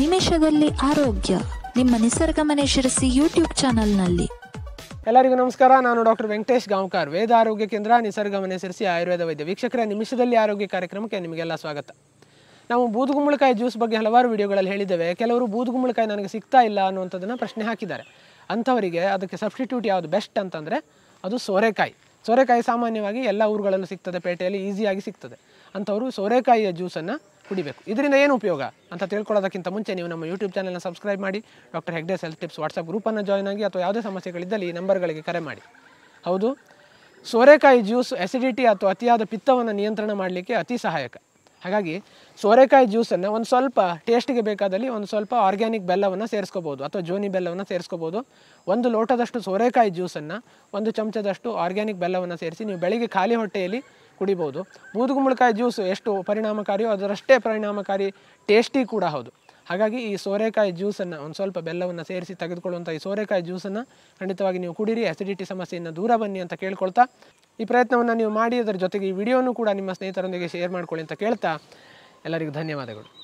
ನಿಮಿಷದಲ್ಲಿ ಆರೋಗ್ಯ ನಿಮ್ಮ ನಿಸರ್ಗಮನೆ ಶಿರಸಿ ಯೂಟ್ಯೂಬ್ ಚಾನಲ್ನಲ್ಲಿ ಎಲ್ಲರಿಗೂ ನಮಸ್ಕಾರ ನಾನು ಡಾಕ್ಟರ್ ವೆಂಕಟೇಶ್ ಗಾಂಕರ್ ವೇದ ಆರೋಗ್ಯ ಕೇಂದ್ರ ನಿಸರ್ಗಮನೆ ಶಿರಸಿ ಆಯುರ್ವೇದ ವೈದ್ಯ ವೀಕ್ಷಕರ ನಿಮಿಷದಲ್ಲಿ ಆರೋಗ್ಯ ಕಾರ್ಯಕ್ರಮಕ್ಕೆ ನಿಮಗೆಲ್ಲ ಸ್ವಾಗತ ನಾವು ಬೂದುಗುಂಬಳಕಾಯಿ ಜ್ಯೂಸ್ ಬಗ್ಗೆ ಹಲವಾರು ವಿಡಿಯೋಗಳಲ್ಲಿ ಹೇಳಿದ್ದೇವೆ ಕೆಲವರು ಬೂದುಗುಂಬಳಕಾಯಿ ನನಗೆ ಸಿಗ್ತಾ ಇಲ್ಲ ಅನ್ನುವಂಥದ್ದನ್ನು ಪ್ರಶ್ನೆ ಹಾಕಿದ್ದಾರೆ ಅಂಥವರಿಗೆ ಅದಕ್ಕೆ ಸಬ್ಸ್ಟಿಟ್ಯೂಟ್ ಯಾವುದು ಬೆಸ್ಟ್ ಅಂತಂದರೆ ಅದು ಸೋರೆಕಾಯಿ ಸೋರೆಕಾಯಿ ಸಾಮಾನ್ಯವಾಗಿ ಎಲ್ಲ ಊರುಗಳಲ್ಲೂ ಸಿಗ್ತದೆ ಪೇಟೆಯಲ್ಲಿ ಈಸಿಯಾಗಿ ಸಿಗ್ತದೆ ಅಂಥವರು ಸೋರೆಕಾಯಿಯ ಜ್ಯೂಸನ್ನು ಕುಡಿಬೇಕು ಇದರಿಂದ ಏನು ಉಪಯೋಗ ಅಂತ ತಿಳ್ಕೊಳ್ಳೋದಕ್ಕಿಂತ ಮುಂಚೆ ನೀವು ನಮ್ಮ ಯೂಟ್ಯೂಬ್ ಚಾನಲ್ನ ಸಬ್ಸ್ಕ್ರೈಬ್ ಮಾಡಿ ಡಾಕ್ಟರ್ ಹೆಗ್ಡೆ ಸೆಲ್ ಟಿಪ್ಸ್ ವಾಟ್ಸಪ್ ಗ್ರೂಪನ್ನು ಜಾಯ್ನ್ ಆಗಿ ಅಥವಾ ಯಾವುದೇ ಸಮಸ್ಯೆಗಳಿದ್ದಲ್ಲಿ ಈ ನಂಬರ್ಗಳಿಗೆ ಕರೆ ಮಾಡಿ ಹೌದು ಸೋರೆಕಾಯಿ ಜ್ಯೂಸ್ ಎಸಿಡಿಟಿ ಅಥವಾ ಅತಿಯಾದ ಪಿತ್ತವನ್ನು ನಿಯಂತ್ರಣ ಮಾಡಲಿಕ್ಕೆ ಅತಿ ಸಹಾಯಕ ಹಾಗಾಗಿ ಸೋರೆಕಾಯಿ ಜ್ಯೂಸನ್ನು ಒಂದು ಸ್ವಲ್ಪ ಟೇಸ್ಟಿಗೆ ಬೇಕಾದಲ್ಲಿ ಒಂದು ಸ್ವಲ್ಪ ಆರ್ಗ್ಯಾನಿಕ್ ಬೆಲ್ಲವನ್ನು ಸೇರಿಸ್ಕೋಬೋದು ಅಥವಾ ಜೋನಿ ಬೆಲ್ಲವನ್ನು ಸೇರಿಸ್ಕೋಬೋದು ಒಂದು ಲೋಟದಷ್ಟು ಸೋರೆಕಾಯಿ ಜ್ಯೂಸನ್ನು ಒಂದು ಚಮಚದಷ್ಟು ಆರ್ಗ್ಯಾನಿಕ್ ಬೆಲ್ಲವನ್ನು ಸೇರಿಸಿ ನೀವು ಬೆಳಗ್ಗೆ ಖಾಲಿ ಹೊಟ್ಟೆಯಲ್ಲಿ ಕುಡಿಬಹುದು ಮೂದುಗುಮುಳಕಾಯಿ ಜ್ಯೂಸ್ ಎಷ್ಟು ಪರಿಣಾಮಕಾರಿ ಅದರಷ್ಟೇ ಪರಿಣಾಮಕಾರಿ ಟೇಸ್ಟಿ ಕೂಡಬಹುದು ಹಾಗಾಗಿ ಈ ಸೋರೆಕಾಯಿ ಜ್ಯೂಸನ್ನ ಒಂದ ಸ್ವಲ್ಪ ಬೆಲ್ಲವನ್ನ ಸೇರಿಸಿ ತಿದ್ಕೊಳ್ಳೋಂತ ಈ ಸೋರೆಕಾಯಿ ಜ್ಯೂಸನ್ನ ಖಂಡಿತವಾಗಿ ನೀವು ಕುಡಿರಿ ಆಸಿಡಿಟಿ ಸಮಸ್ಯನ್ನ ದೂರವನ್ನ ಅಂತ ಕೇಳಿಕೊಳ್ಳುತ್ತಾ ಈ ಪ್ರಯತ್ನವನ್ನ ನೀವು ಮಾಡಿ ಅದರ ಜೊತೆಗೆ ಈ ವಿಡಿಯೋನೂ ಕೂಡ ನಿಮ್ಮ ಸ್ನೇಹಿತರೊಂದಿಗೆ แชร์ ಮಾಡ್ಕೊಳ್ಳಿ ಅಂತ ಕೇಳ್ತಾ ಎಲ್ಲರಿಗೂ ಧನ್ಯವಾದಗಳು